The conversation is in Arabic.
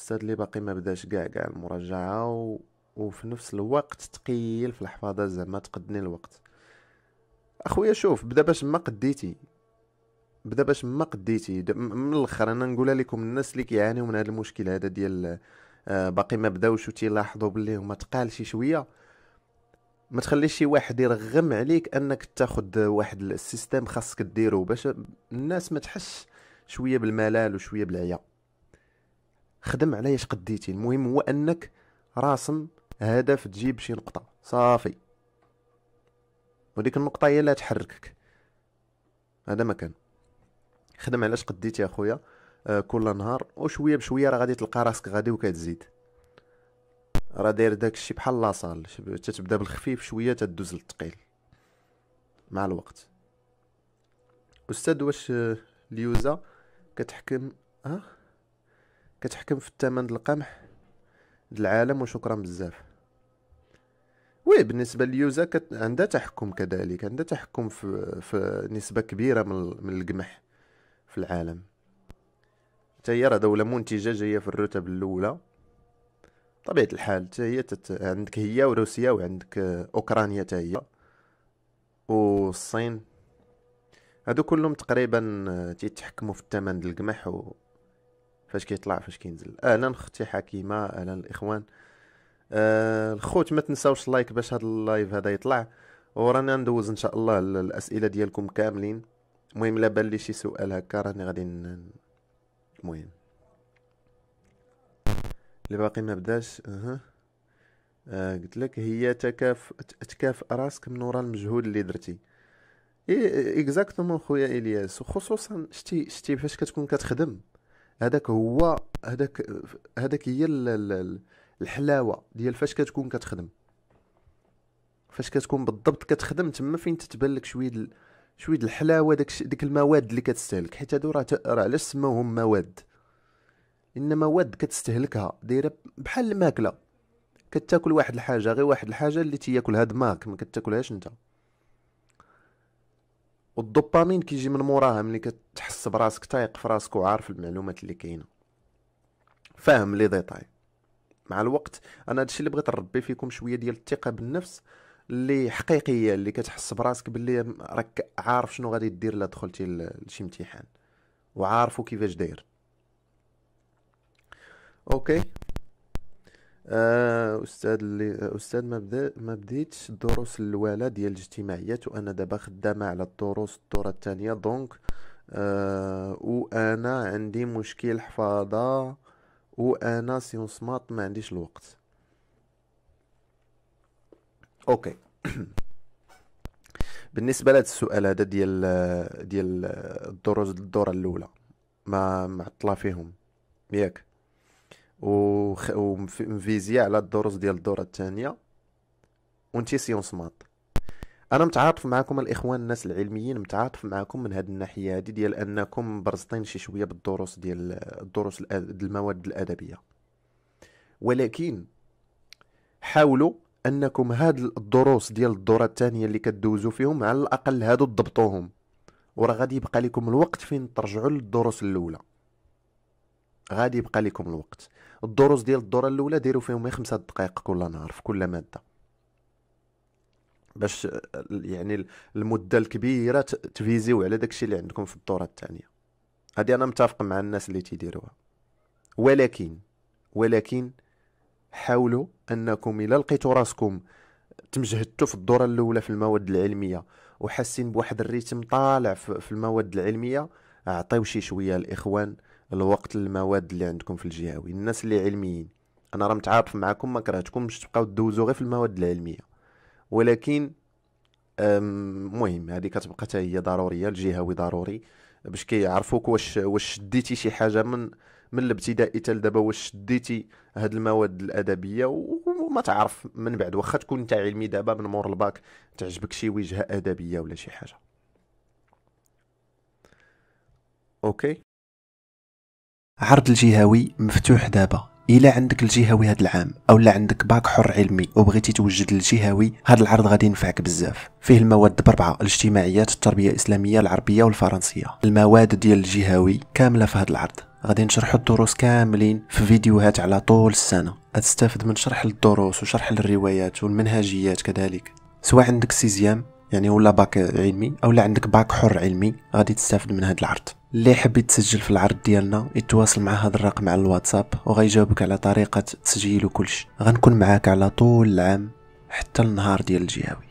الاستاذ اللي باقي ما بداش كاع كاع المراجعه و... وفي نفس الوقت تقيل في الحفاظه زعما تقدني الوقت اخويا شوف بدا باش ما قديتي بدا باش ما قديتي من الاخر انا نقولها لكم الناس اللي كيعانيو من هذا المشكل هذا ديال آه، باقي ما بداوش تيلاحظوا بلي هما تقال شي شويه ما تخليش شي واحد يرغم عليك انك تاخد واحد السيستم خاصك ديرو باش الناس ما تحسش شويه بالملل وشويه بالعيا خدم على اش قديتي المهم هو انك راسم هدف تجيب شي نقطه صافي وديك النقطه هي اللي تحركك هذا ما كان خدم على اش قديتي اخويا آه كل نهار وشويه بشويه راه غادي تلقى راسك غادي وكتزيد راه داير داكشي بحال لاصال تتبدا بالخفيف شويه تدوز للثقيل مع الوقت استاذ واش اليوزا كتحكم ها أه؟ كتحكم في الثمن ديال القمح ديال العالم وشكرا بزاف وي بالنسبه لليوزا كت... عندها تحكم كذلك عندها تحكم في... في نسبه كبيره من, من القمح في العالم حتى هي راه دوله منتجه جايه في الرتب الاولى طبيعه الحال حتى هي تت... عندك هي وروسيا وعندك اوكرانيا حتى هي والصين هادو كلهم تقريبا تيتحكموا في الثمن ديال القمح فاش كيطلع فاش كينزل اهلا اختي حكيمه اهلا الاخوان آه الخوت ما تنساوش اللايك باش هذا اللايف هذا يطلع ورانا ندوز ان شاء الله الاسئله ديالكم كاملين المهم لا بان لي شي سؤال هكا راني غادي المهم اللي باقي ما بداش اها آه قلت لك هي تكاف تكافئ راسك من ورا المجهود اللي درتي اكزاكتومون خويا الياس وخصوصا شتي شتي فاش كتكون كتخدم هذاك هو هذاك هذاك هي الحلاوه ديال فاش كتكون كتخدم فاش كتكون بالضبط كتخدم تما فين تتبان لك شويه دل... شويه الحلاوه داك ديك المواد اللي كتستهلك حيت هادو راه راه علاش سموهم مواد ان مواد كتستهلكها دايره بحال الماكله كتاكل واحد الحاجه غير واحد الحاجه اللي تياكلها دماغك ما كتاكلهاش انت والدوبامين كيجي من موراها ملي كتحس براسك تايق في راسك وعارف المعلومات اللي كاينه فاهم لي ديطاي مع الوقت انا هادشي اللي بغيت نربي فيكم شويه ديال الثقه بالنفس اللي حقيقيه اللي كتحس براسك باللي راك عارف شنو غادي دير الا دخلتي لشي امتحان وعارفو كيفاش داير اوكي آه، استاذ اللي استاذ ما بدا ما بديتش الدروس الاولى ديال الاجتماعيات وانا دابا خدامه على الدروس الدوره الثانيه دونك آه وانا عندي مشكل حفاظه وانا سيونس مات ما عنديش الوقت اوكي بالنسبه لهذا السؤال هذا ديال ديال الدروس الدوره الاولى ما معطله فيهم ياك وخ... ومفيزيا على الدروس ديال الدوره الثانيه وانتي سيونس مات انا متعاطف معكم الاخوان الناس العلميين متعاطف معكم من هذه الناحيه هذه ديال انكم برزطين شي شويه بالدروس ديال الدروس المواد الادبيه ولكن حاولوا انكم هاد الدروس ديال الدوره الثانيه اللي كدوزوا فيهم على الاقل هادو ضبطوهم وراه غادي يبقى لكم الوقت فين ترجعوا للدروس الاولى غادي يبقى لكم الوقت الدروس ديال الدوره الاولى ديروا فيهم غير خمسة دقائق كل نهار في كل ماده باش يعني المده الكبيره تفيزيو على داكشي اللي عندكم في الدوره الثانيه هذه انا متفق مع الناس اللي تيديروها ولكن ولكن حاولوا انكم الا لقيتوا راسكم تمجهدتوا في الدوره الاولى في المواد العلميه وحاسين بواحد الريتم طالع في المواد العلميه اعطيو شي شويه الاخوان الوقت المواد اللي عندكم في الجهوي الناس اللي علميين انا راه متعاطف معكم ما كرهتكمش تبقاو دوزو غير في المواد العلميه ولكن مهم هذه كتبقى حتى هي ضروريه الجهوي ضروري باش كيعرفوك واش واش شديتي شي حاجه من من الابتدائي حتى لدابا واش شديتي هاد المواد الادبيه وما تعرف من بعد واخا تكون انت علمي دابا من مور الباك تعجبك شي وجهه ادبيه ولا شي حاجه اوكي عرض الجهوي مفتوح دابا الا عندك الجهوي هذا العام او لا عندك باك حر علمي وبغيتي توجد الجهوي هذا العرض غادي ينفعك بزاف فيه المواد بربعه الاجتماعيات التربيه الاسلاميه العربيه والفرنسيه المواد ديال الجهوي كامله في هذا العرض غادي نشرحوا الدروس كاملين في فيديوهات على طول السنه غتستافد من شرح للدروس وشرح للروايات والمنهجيات كذلك سواء عندك سيزيام يعني ولا باك علمي اولا عندك باك حر علمي غادي تستافد من هذا العرض اللي يحب يتسجل في العرض ديالنا يتواصل مع هذا الرقم على الواتساب وغيجاوبك على طريقه تسجيل وكلش غنكون معاك على طول العام حتى النهار ديال الجهوي